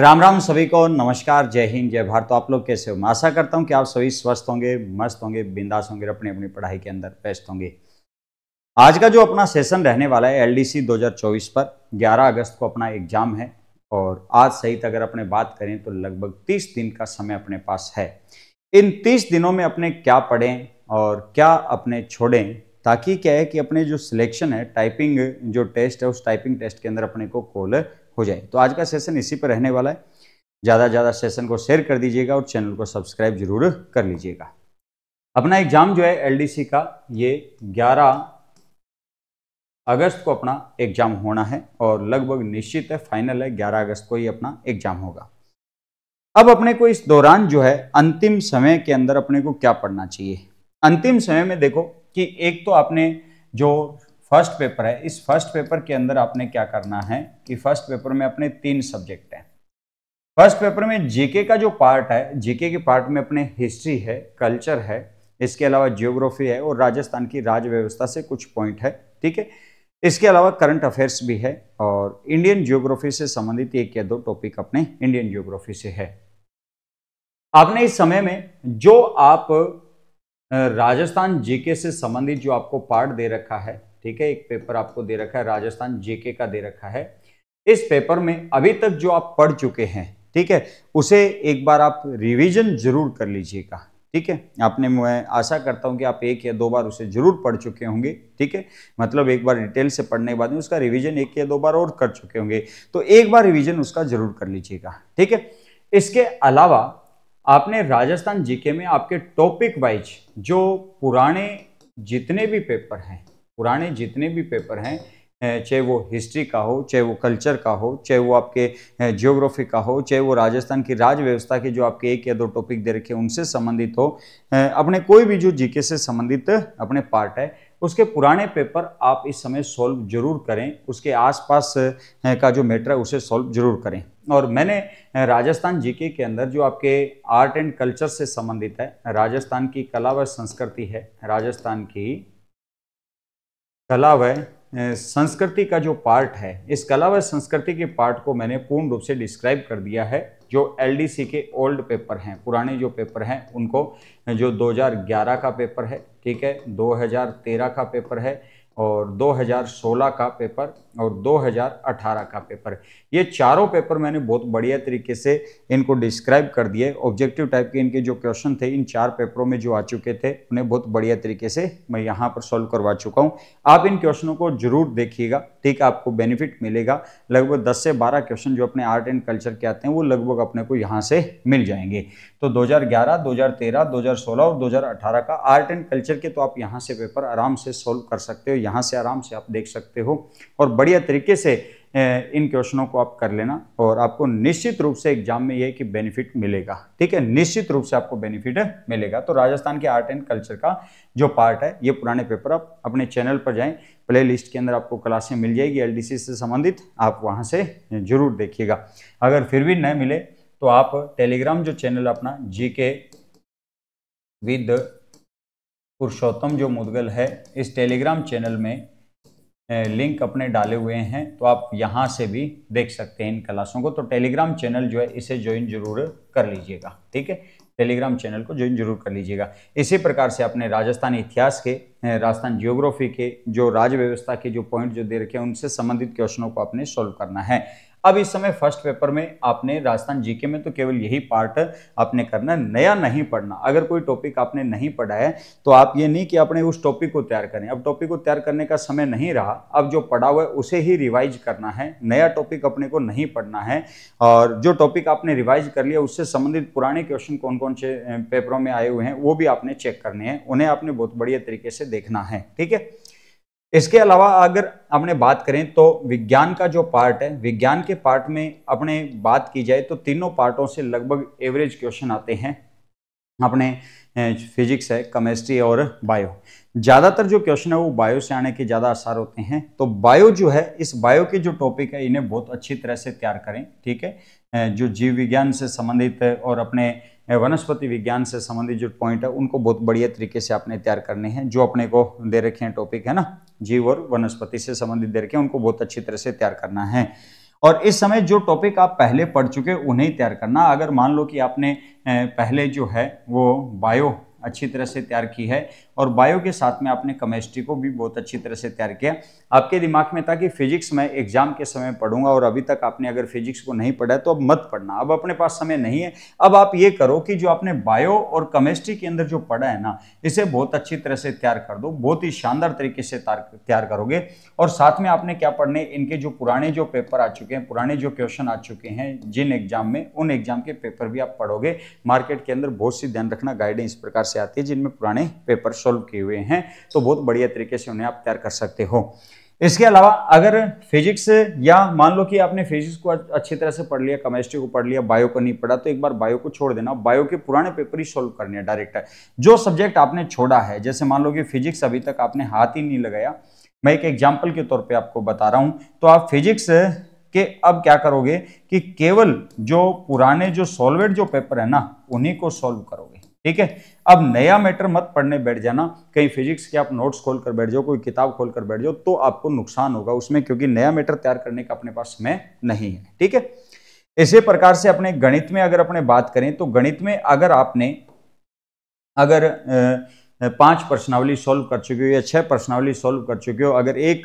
राम राम सभी को नमस्कार जय हिंद जय भारत तो आप लोग कैसे हो मैं आशा करता हूँ कि आप सभी स्वस्थ होंगे मस्त होंगे बिंदास होंगे अपनी अपनी पढ़ाई के अंदर व्यस्त होंगे आज का जो अपना सेशन रहने वाला है एलडीसी 2024 पर 11 अगस्त को अपना एग्जाम है और आज सहित अगर अपने बात करें तो लगभग 30 दिन का समय अपने पास है इन 30 दिनों में अपने क्या पढ़ें और क्या अपने छोड़ें ताकि क्या है कि अपने जो सिलेक्शन है टाइपिंग जो टेस्ट है उस टाइपिंग टेस्ट के अंदर अपने को कॉल हो जाए तो आज का सेशन इसी पर रहने वाला है ज़्यादा से ज़्यादा सेशन को शेयर कर दीजिएगा और चैनल को सब्सक्राइब जरूर कर लीजिएगा अपना एग्ज़ाम जो है एलडीसी का ये 11 अगस्त को अपना एग्ज़ाम होना है और लगभग निश्चित है फाइनल है 11 अगस्त को ही अपना एग्ज़ाम होगा अब अपने को इस दौरान जो है अंतिम समय के अंदर अपने को क्या पढ़ना चाहिए अंतिम समय में देखो कि एक तो आपने जो फर्स्ट पेपर है इस फर्स्ट पेपर के अंदर आपने क्या करना है कि फर्स्ट पेपर में अपने तीन सब्जेक्ट हैं फर्स्ट पेपर में जीके का जो पार्ट है जीके के पार्ट में अपने हिस्ट्री है कल्चर है इसके अलावा जियोग्राफी है और राजस्थान की राज्य व्यवस्था से कुछ पॉइंट है ठीक है इसके अलावा करंट अफेयर्स भी है और इंडियन जियोग्राफी से संबंधित एक या दो टॉपिक अपने इंडियन जियोग्राफी से है आपने इस समय में जो आप राजस्थान जीके से संबंधित जो आपको पार्ट दे रखा है ठीक है एक पेपर आपको दे रखा है राजस्थान जेके का दे रखा है इस पेपर में अभी तक जो आप पढ़ चुके हैं ठीक है उसे एक बार आप रिवीजन जरूर कर लीजिएगा ठीक है आपने मैं आशा करता हूं कि आप एक या दो बार उसे जरूर पढ़ चुके होंगे ठीक है मतलब एक बार डिटेल से पढ़ने के बाद में उसका रिवीजन एक या दो बार और कर चुके होंगे तो एक बार रिवीजन उसका जरूर कर लीजिएगा ठीक है इसके अलावा आपने राजस्थान जीके में आपके टॉपिक वाइज जो पुराने जितने भी पेपर हैं पुराने जितने भी पेपर हैं चाहे वो हिस्ट्री का हो चाहे वो कल्चर का हो चाहे वो आपके जियोग्राफी का हो चाहे वो राजस्थान की राज व्यवस्था के जो आपके एक या दो टॉपिक दे रखे उनसे संबंधित हो अपने कोई भी जो जीके से संबंधित अपने पार्ट है उसके पुराने पेपर आप इस समय सॉल्व जरूर करें उसके आसपास का जो मैटर है उसे सॉल्व जरूर करें और मैंने राजस्थान जीके के अंदर जो आपके आर्ट एंड कल्चर से संबंधित है राजस्थान की कला व संस्कृति है राजस्थान की कला व संस्कृति का जो पार्ट है इस कला व संस्कृति के पार्ट को मैंने पूर्ण रूप से डिस्क्राइब कर दिया है जो एलडीसी के ओल्ड पेपर हैं पुराने जो पेपर हैं उनको जो 2011 का पेपर है ठीक है 2013 का पेपर है और 2016 का पेपर और 2018 का पेपर ये चारों पेपर मैंने बहुत बढ़िया तरीके से इनको डिस्क्राइब कर दिए ऑब्जेक्टिव टाइप के इनके जो क्वेश्चन थे इन चार पेपरों में जो आ चुके थे उन्हें बहुत बढ़िया तरीके से मैं यहाँ पर सॉल्व करवा चुका हूँ आप इन क्वेश्चनों को जरूर देखिएगा ठीक आपको बेनिफिट मिलेगा लगभग 10 से 12 क्वेश्चन जो अपने आर्ट एंड कल्चर के आते हैं वो लगभग अपने को यहाँ से मिल जाएंगे तो 2011, 2013, 2016 और 2018 का आर्ट एंड कल्चर के तो आप यहाँ से पेपर आराम से सॉल्व कर सकते हो यहाँ से आराम से आप देख सकते हो और बढ़िया तरीके से इन क्वेश्चनों को आप कर लेना और आपको निश्चित रूप से एग्जाम में यह कि बेनिफिट मिलेगा ठीक है निश्चित रूप से आपको बेनिफिट मिलेगा तो राजस्थान के आर्ट एंड कल्चर का जो पार्ट है ये पुराने पेपर आप अपने चैनल पर जाएं प्ले लिस्ट के अंदर आपको क्लासें मिल जाएगी एलडीसी से संबंधित आप वहाँ से जरूर देखिएगा अगर फिर भी न मिले तो आप टेलीग्राम जो चैनल अपना जी के विद पुरुषोत्तम जो मुदगल है इस टेलीग्राम चैनल में लिंक अपने डाले हुए हैं तो आप यहाँ से भी देख सकते हैं इन क्लासों को तो टेलीग्राम चैनल जो है इसे ज्वाइन जरूर कर लीजिएगा ठीक है टेलीग्राम चैनल को ज्वाइन जरूर कर लीजिएगा इसी प्रकार से अपने राजस्थान इतिहास के राजस्थान जियोग्राफी के जो राज्य व्यवस्था के जो पॉइंट जो दे रखे हैं उनसे संबंधित क्वेश्चनों को आपने सॉल्व करना है अब इस समय फर्स्ट पेपर में आपने राजस्थान जीके में तो केवल यही पार्ट आपने करना है नया नहीं पढ़ना अगर कोई टॉपिक आपने नहीं पढ़ा है तो आप ये नहीं कि आपने उस टॉपिक को तैयार करें अब टॉपिक को तैयार करने का समय नहीं रहा अब जो पढ़ा हुआ है उसे ही रिवाइज करना है नया टॉपिक अपने को नहीं पढ़ना है और जो टॉपिक आपने रिवाइज कर लिया उससे संबंधित पुराने क्वेश्चन कौन कौन से पेपरों में आए हुए हैं वो भी आपने चेक करने हैं उन्हें आपने बहुत बढ़िया तरीके से देखना है ठीक है इसके अलावा अगर हमने बात करें तो विज्ञान का जो पार्ट है विज्ञान के पार्ट में अपने बात की जाए तो तीनों पार्टों से लगभग एवरेज क्वेश्चन आते हैं अपने फिजिक्स है केमिस्ट्री और बायो ज़्यादातर जो क्वेश्चन है वो बायो से आने के ज़्यादा आसार होते हैं तो बायो जो है इस बायो के जो टॉपिक है इन्हें बहुत अच्छी तरह से तैयार करें ठीक है जो जीव विज्ञान से संबंधित और अपने वनस्पति विज्ञान से संबंधित जो पॉइंट है उनको बहुत बढ़िया तरीके से आपने तैयार करने हैं जो अपने को दे रखे हैं टॉपिक है ना जीव और वनस्पति से संबंधित दे रखे उनको बहुत अच्छी तरह से तैयार करना है और इस समय जो टॉपिक आप पहले पढ़ चुके उन्हें तैयार करना अगर मान लो कि आपने पहले जो है वो बायो अच्छी तरह से तैयार की है और बायो के साथ में आपने केमिस्ट्री को भी बहुत अच्छी तरह से तैयार किया आपके दिमाग में था कि फिजिक्स मैं एग्जाम के समय पढ़ूंगा और अभी तक आपने अगर फिजिक्स को नहीं पढ़ा है तो अब मत पढ़ना अब अपने पास समय नहीं है अब आप ये करो कि जो आपने बायो और केमिस्ट्री के अंदर जो पढ़ा है ना इसे बहुत अच्छी तरह से तैयार कर दो बहुत ही शानदार तरीके से तैयार करोगे और साथ में आपने क्या पढ़ने इनके जो पुराने जो पेपर आ चुके हैं पुराने जो क्वेश्चन आ चुके हैं जिन एग्जाम में उन एग्जाम के पेपर भी आप पढ़ोगे मार्केट के अंदर बहुत सी ध्यान रखना गाइडें इस प्रकार से आती है जिनमें पुराने पेपर सॉल्व किए हुए हैं तो बहुत बढ़िया तरीके से उन्हें आप तैयार कर सकते हो इसके अलावा अगर फिजिक्स या मान लो कि आपने फिजिक्स को अच्छी तरह से पढ़ लिया केमिस्ट्री को पढ़ लिया बायो को नहीं पढ़ा तो एक बार बायो को छोड़ देना बायो के पुराने पेपर ही सॉल्व करने हैं डायरेक्ट जो सब्जेक्ट आपने छोड़ा है जैसे मान लो कि फिजिक्स अभी तक आपने हाथ ही नहीं लगाया मैं एक एग्जाम्पल के तौर पर आपको बता रहा हूँ तो आप फिजिक्स के अब क्या करोगे कि केवल जो पुराने जो सॉल्वेट जो पेपर है ना उन्हीं को सॉल्व करोगे ठीक है अब नया मैटर मत पढ़ने बैठ जाना कहीं फिजिक्स के आप नोट्स खोल कर बैठ जाओ कोई किताब खोल कर बैठ जाओ तो आपको नुकसान होगा उसमें क्योंकि नया मैटर तैयार करने का अपने पास समय नहीं है ठीक है इसी प्रकार से अपने गणित में अगर अपने बात करें तो गणित में अगर आपने अगर पांच प्रश्नावली सॉल्व कर चुके हो या छह प्रश्नावली सॉल्व कर चुके हो अगर एक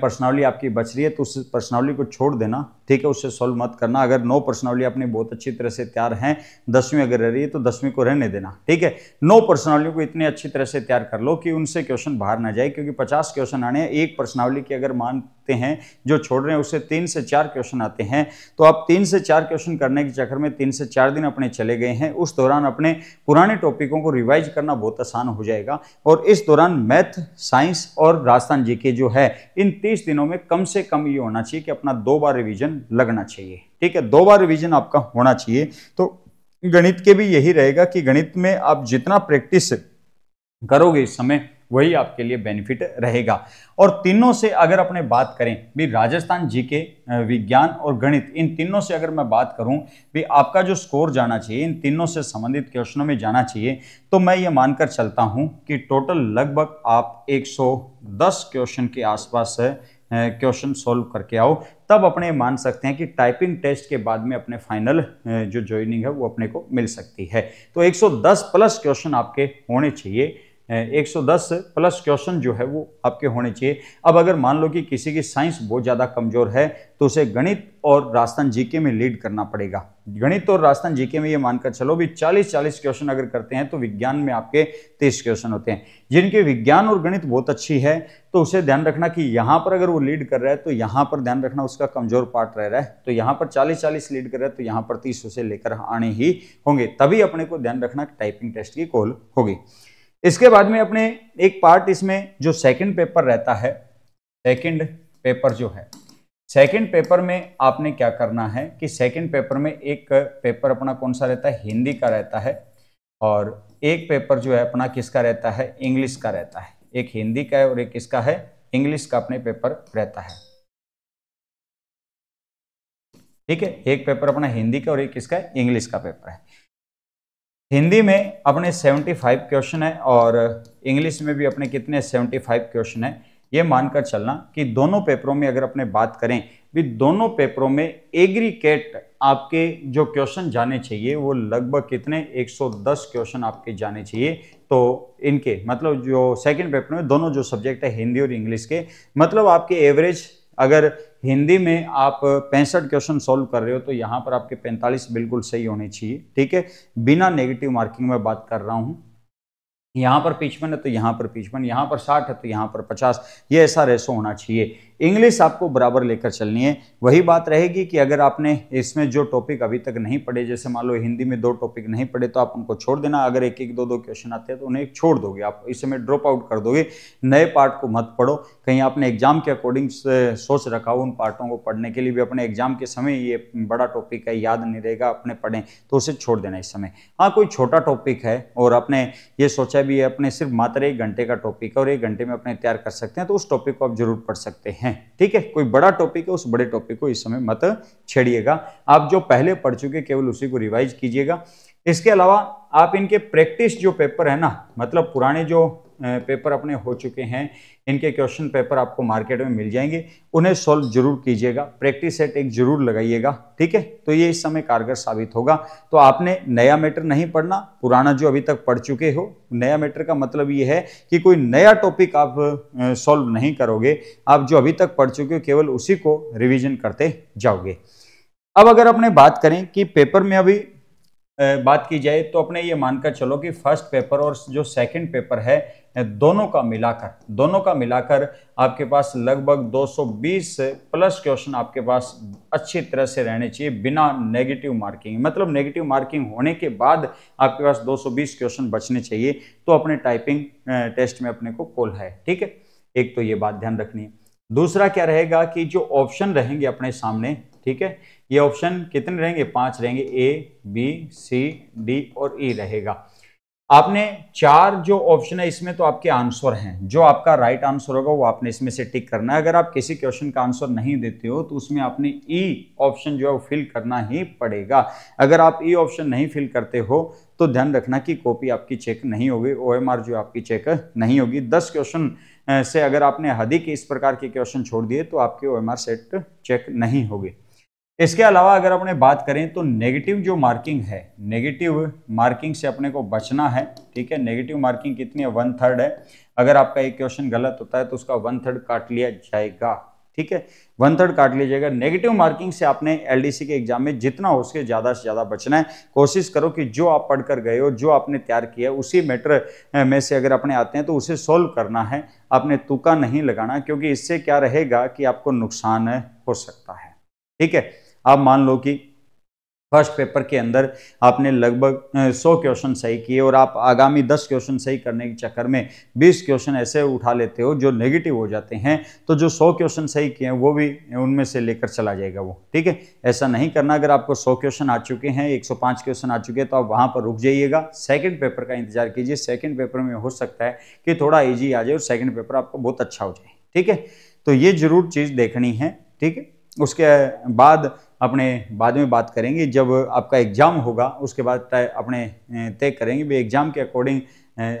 प्रश्नावली आपकी बच रही है तो उस प्रश्नावली को छोड़ देना ठीक है उससे सॉल्व मत करना अगर नौ पर्सनैलिटी अपनी बहुत अच्छी तरह से तैयार हैं दसवीं अगर रह रही है तो दसवीं को रहने देना ठीक है नौ पर्सनैलिटी को इतनी अच्छी तरह से तैयार कर लो कि उनसे क्वेश्चन बाहर ना जाए क्योंकि पचास क्वेश्चन आने हैं एक पर्सनैलिटी की अगर मानते हैं जो छोड़ रहे हैं उससे तीन से चार क्वेश्चन आते हैं तो आप तीन से चार क्वेश्चन करने के चक्कर में तीन से चार दिन अपने चले गए हैं उस दौरान अपने पुराने टॉपिकों को रिवाइज करना बहुत आसान हो जाएगा और इस दौरान मैथ साइंस और राजस्थान जी के जो है इन तीस दिनों में कम से कम ये होना चाहिए कि अपना दो बार रिविजन लगना चाहिए ठीक है दो बार रिवीजन आपका होना चाहिए तो गणित के भी यही रहेगा कि गणित में आप जितना प्रैक्टिस करोगे इस समय वही आपके लिए बेनिफिट रहेगा और तीनों से अगर अपने बात करें भी राजस्थान जीके विज्ञान और गणित इन तीनों से अगर मैं बात करूं भी आपका जो स्कोर जाना चाहिए इन तीनों से संबंधित क्वेश्चनों में जाना चाहिए तो मैं ये मानकर चलता हूं कि टोटल लगभग आप 110 क्वेश्चन के आसपास क्वेश्चन सॉल्व करके आओ तब अपने मान सकते हैं कि टाइपिंग टेस्ट के बाद में अपने फाइनल जो ज्वाइनिंग है वो अपने को मिल सकती है तो 110 प्लस क्वेश्चन आपके होने चाहिए 110 प्लस क्वेश्चन जो है वो आपके होने चाहिए अब अगर मान लो कि किसी की साइंस बहुत ज़्यादा कमज़ोर है तो उसे गणित और राजस्थान जीके में लीड करना पड़ेगा गणित और राजस्थान जीके में ये मानकर चलो भी 40 40 क्वेश्चन अगर करते हैं तो विज्ञान में आपके 30 क्वेश्चन होते हैं जिनके विज्ञान और गणित बहुत अच्छी है तो उसे ध्यान रखना कि यहाँ पर अगर वो लीड कर रहा है तो यहाँ पर ध्यान रखना उसका कमजोर पार्ट रह रहा है तो यहाँ पर चालीस चालीस लीड कर रहा है तो यहाँ पर तीस उसे लेकर आने ही होंगे तभी अपने को ध्यान रखना टाइपिंग टेस्ट की कॉल होगी इसके बाद में अपने एक पार्ट इसमें जो सेकंड पेपर रहता है सेकंड पेपर जो है सेकंड पेपर में आपने क्या करना है कि सेकंड पेपर में एक पेपर अपना कौन सा रहता है हिंदी का रहता है और एक पेपर जो है अपना किसका रहता है इंग्लिश का रहता है एक हिंदी का है और एक किसका है इंग्लिश का अपने पेपर रहता है ठीक है एक पेपर अपना हिंदी का और एक किसका इंग्लिश का पेपर है हिंदी में अपने 75 क्वेश्चन है और इंग्लिश में भी अपने कितने 75 क्वेश्चन है ये मानकर चलना कि दोनों पेपरों में अगर अपने बात करें भी दोनों पेपरों में एग्रीकेट आपके जो क्वेश्चन जाने चाहिए वो लगभग कितने 110 क्वेश्चन आपके जाने चाहिए तो इनके मतलब जो सेकंड पेपर में दोनों जो सब्जेक्ट है हिंदी और इंग्लिश के मतलब आपके एवरेज अगर हिंदी में आप पैंसठ क्वेश्चन सॉल्व कर रहे हो तो यहाँ पर आपके 45 बिल्कुल सही होने चाहिए ठीक है बिना नेगेटिव मार्किंग में बात कर रहा हूँ यहाँ पर पिचपन है तो यहाँ पर पिचपन यहाँ पर साठ है तो यहाँ पर पचास ये ऐसा रेशो होना चाहिए इंग्लिश आपको बराबर लेकर चलनी है वही बात रहेगी कि अगर आपने इसमें जो टॉपिक अभी तक नहीं पढ़े जैसे मान लो हिंदी में दो टॉपिक नहीं पढ़े तो आप उनको छोड़ देना अगर एक एक दो दो क्वेश्चन आते हैं तो उन्हें छोड़ दोगे आप इस समय ड्रॉप आउट कर दोगे नए पार्ट को मत पढ़ो कहीं आपने एग्जाम के अकॉर्डिंग सोच रखा हो उन पार्टों को पढ़ने के लिए भी अपने एग्जाम के समय ये बड़ा टॉपिक है याद नहीं रहेगा अपने पढ़ें तो उसे छोड़ देना इस समय हाँ कोई छोटा टॉपिक है और आपने ये सोचा भी है अपने सिर्फ मात्र एक घंटे का टॉपिक है और एक घंटे में अपने तैयार कर सकते हैं तो उस टॉपिक को आप जरूर पढ़ सकते हैं हैं ठीक है कोई बड़ा टॉपिक है उस बड़े टॉपिक को इस समय मत छेड़िएगा आप जो पहले पढ़ चुके केवल उसी को रिवाइज कीजिएगा इसके अलावा आप इनके प्रैक्टिस जो पेपर है ना मतलब पुराने जो पेपर अपने हो चुके हैं इनके क्वेश्चन पेपर आपको मार्केट में मिल जाएंगे उन्हें सॉल्व जरूर कीजिएगा प्रैक्टिस सेट एक जरूर लगाइएगा ठीक है तो ये इस समय कारगर साबित होगा तो आपने नया मैटर नहीं पढ़ना पुराना जो अभी तक पढ़ चुके हो नया मैटर का मतलब ये है कि कोई नया टॉपिक आप सॉल्व नहीं करोगे आप जो अभी तक पढ़ चुके हो केवल उसी को रिविजन करते जाओगे अब अगर अपने बात करें कि पेपर में अभी बात की जाए तो अपने ये मानकर चलो कि फर्स्ट पेपर और जो सेकंड पेपर है दोनों का मिलाकर दोनों का मिलाकर आपके पास लगभग 220 प्लस क्वेश्चन आपके पास अच्छी तरह से रहने चाहिए बिना नेगेटिव मार्किंग मतलब नेगेटिव मार्किंग होने के बाद आपके पास 220 क्वेश्चन बचने चाहिए तो अपने टाइपिंग टेस्ट में अपने को कोल है ठीक है एक तो ये बात ध्यान रखनी है दूसरा क्या रहेगा कि जो ऑप्शन रहेंगे अपने सामने ठीक है ये ऑप्शन कितने रहेंगे पांच रहेंगे ए बी सी डी और ई e रहेगा आपने चार जो ऑप्शन है इसमें तो आपके आंसर हैं जो आपका राइट आंसर होगा वो आपने इसमें से टिक करना है अगर आप किसी क्वेश्चन का आंसर नहीं देते हो तो उसमें आपने ई e ऑप्शन जो है वो फिल करना ही पड़ेगा अगर आप ई e ऑप्शन नहीं फिल करते हो तो ध्यान रखना कि कॉपी आपकी चेक नहीं होगी ओएमआर जो आपकी चेक नहीं होगी दस क्वेश्चन से अगर आपने अधिक इस प्रकार के क्वेश्चन छोड़ दिए तो आपके ओ सेट चेक नहीं होगी इसके अलावा अगर अपने बात करें तो नेगेटिव जो मार्किंग है नेगेटिव मार्किंग से अपने को बचना है ठीक है नेगेटिव मार्किंग कितनी है वन थर्ड है अगर आपका एक क्वेश्चन गलत होता है तो उसका वन थर्ड काट लिया जाएगा ठीक है वन थर्ड काट लिया जाएगा नेगेटिव मार्किंग से आपने एलडीसी के एग्जाम में जितना हो सके ज़्यादा से ज़्यादा बचना है कोशिश करो कि जो आप पढ़कर गए हो जो आपने तैयार किया है उसी मैटर में से अगर अपने आते हैं तो उसे सॉल्व करना है आपने तुका नहीं लगाना क्योंकि इससे क्या रहेगा कि आपको नुकसान हो सकता है ठीक है आप मान लो कि फर्स्ट पेपर के अंदर आपने लगभग सौ क्वेश्चन सही किए और आप आगामी दस क्वेश्चन सही करने के चक्कर में बीस क्वेश्चन ऐसे उठा लेते हो जो नेगेटिव हो जाते हैं तो जो सौ क्वेश्चन सही किए हैं वो भी उनमें से लेकर चला जाएगा वो ठीक है ऐसा नहीं करना अगर आपको सौ क्वेश्चन आ चुके हैं एक सौ पाँच क्वेश्चन आ चुके हैं तो आप वहाँ पर रुक जाइएगा सेकेंड पेपर का इंतजार कीजिए सेकेंड पेपर में हो सकता है कि थोड़ा ईजी आ जाए और सेकेंड पेपर आपको बहुत अच्छा हो जाए ठीक है तो ये जरूर चीज़ देखनी है ठीक है उसके बाद अपने बाद में बात करेंगे जब आपका एग्ज़ाम होगा उसके बाद तय अपने तय करेंगे भी एग्ज़ाम के अकॉर्डिंग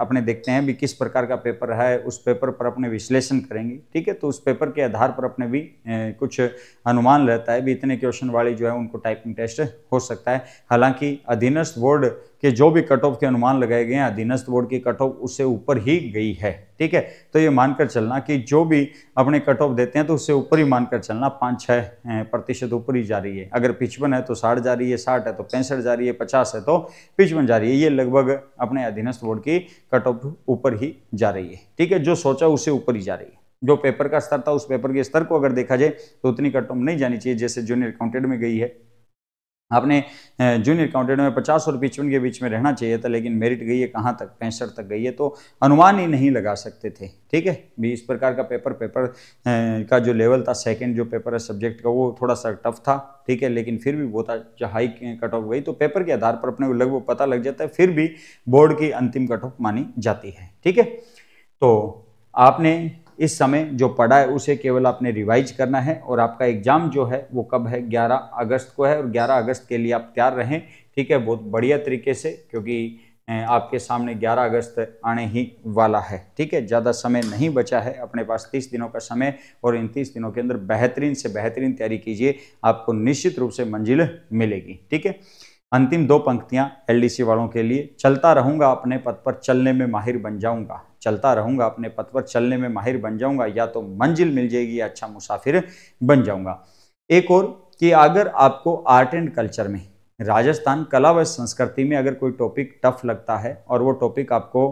अपने देखते हैं भी किस प्रकार का पेपर है उस पेपर पर अपने विश्लेषण करेंगे ठीक है तो उस पेपर के आधार पर अपने भी कुछ अनुमान रहता है भी इतने क्वेश्चन वाले जो है उनको टाइपिंग टेस्ट हो सकता है हालांकि अधीनस्थ बोर्ड कि जो भी कट ऑफ के अनुमान लगाए गए हैं अधीनस्थ बोर्ड की कट ऑफ उससे ऊपर ही गई है ठीक है तो ये मानकर चलना कि जो भी अपने कट ऑफ देते हैं तो उससे ऊपर ही मानकर चलना पाँच छः प्रतिशत ऊपर ही जा रही है अगर पिचपन है तो साठ जा रही है साठ है तो पैंसठ जा रही है पचास है तो पिचपन जा रही है ये लगभग अपने अधीनस्थ बोर्ड की कट ऑफ ऊपर ही जा रही है ठीक है जो सोचा उससे ऊपर ही जा रही है जो पेपर का स्तर था उस पेपर के स्तर को अगर देखा जाए तो उतनी कट ऑफ नहीं जानी चाहिए जैसे जूनियर अकाउंटेंट में गई है आपने जूनियर अकाउंटेंट में पचास और पिचपन के बीच में रहना चाहिए था लेकिन मेरिट गई है कहाँ तक पैंसठ तक गई है तो अनुमान ही नहीं लगा सकते थे ठीक है भी इस प्रकार का पेपर पेपर का जो लेवल था सेकंड जो पेपर है सब्जेक्ट का वो थोड़ा सा टफ था ठीक है लेकिन फिर भी बहुत अच्छा हाई कट ऑफ गई तो पेपर के आधार पर अपने को लगभग पता लग जाता है फिर भी बोर्ड की अंतिम कट ऑफ मानी जाती है ठीक है तो आपने इस समय जो पढ़ा है उसे केवल आपने रिवाइज करना है और आपका एग्ज़ाम जो है वो कब है 11 अगस्त को है और 11 अगस्त के लिए आप तैयार रहें ठीक है बहुत बढ़िया तरीके से क्योंकि आपके सामने 11 अगस्त आने ही वाला है ठीक है ज़्यादा समय नहीं बचा है अपने पास 30 दिनों का समय और इन 30 दिनों के अंदर बेहतरीन से बेहतरीन तैयारी कीजिए आपको निश्चित रूप से मंजिल मिलेगी ठीक है अंतिम दो पंक्तियाँ एलडीसी वालों के लिए चलता रहूँगा अपने पद पर चलने में माहिर बन जाऊँगा चलता रहूँगा अपने पथ पर चलने में माहिर बन जाऊँगा या तो मंजिल मिल जाएगी या अच्छा मुसाफिर बन जाऊँगा एक और कि अगर आपको आर्ट एंड कल्चर में राजस्थान कला व संस्कृति में अगर कोई टॉपिक टफ लगता है और वो टॉपिक आपको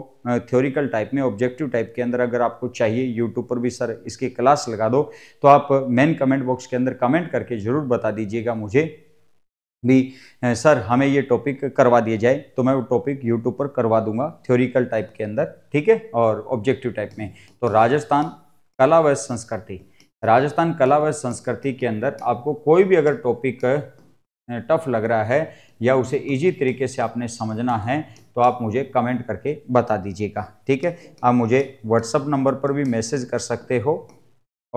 थ्योरिकल टाइप में ऑब्जेक्टिव टाइप के अंदर अगर आपको चाहिए यूट्यूब पर भी सर इसकी क्लास लगा दो तो आप मेन कमेंट बॉक्स के अंदर कमेंट करके ज़रूर बता दीजिएगा मुझे भी सर हमें ये टॉपिक करवा दिया जाए तो मैं वो टॉपिक यूट्यूब पर करवा दूंगा थ्योरिकल टाइप के अंदर ठीक है और ऑब्जेक्टिव टाइप में तो राजस्थान कला व संस्कृति राजस्थान कला व संस्कृति के अंदर आपको कोई भी अगर टॉपिक टफ लग रहा है या उसे इजी तरीके से आपने समझना है तो आप मुझे कमेंट करके बता दीजिएगा ठीक है आप मुझे व्हाट्सअप नंबर पर भी मैसेज कर सकते हो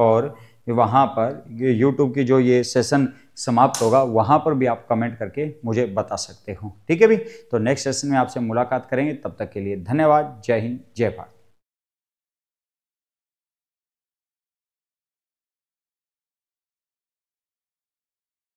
और वहाँ पर ये की जो ये सेशन समाप्त होगा वहाँ पर भी आप कमेंट करके मुझे बता सकते हो ठीक है भी तो नेक्स्ट सेशन में आपसे मुलाकात करेंगे तब तक के लिए धन्यवाद जय हिंद जय भारत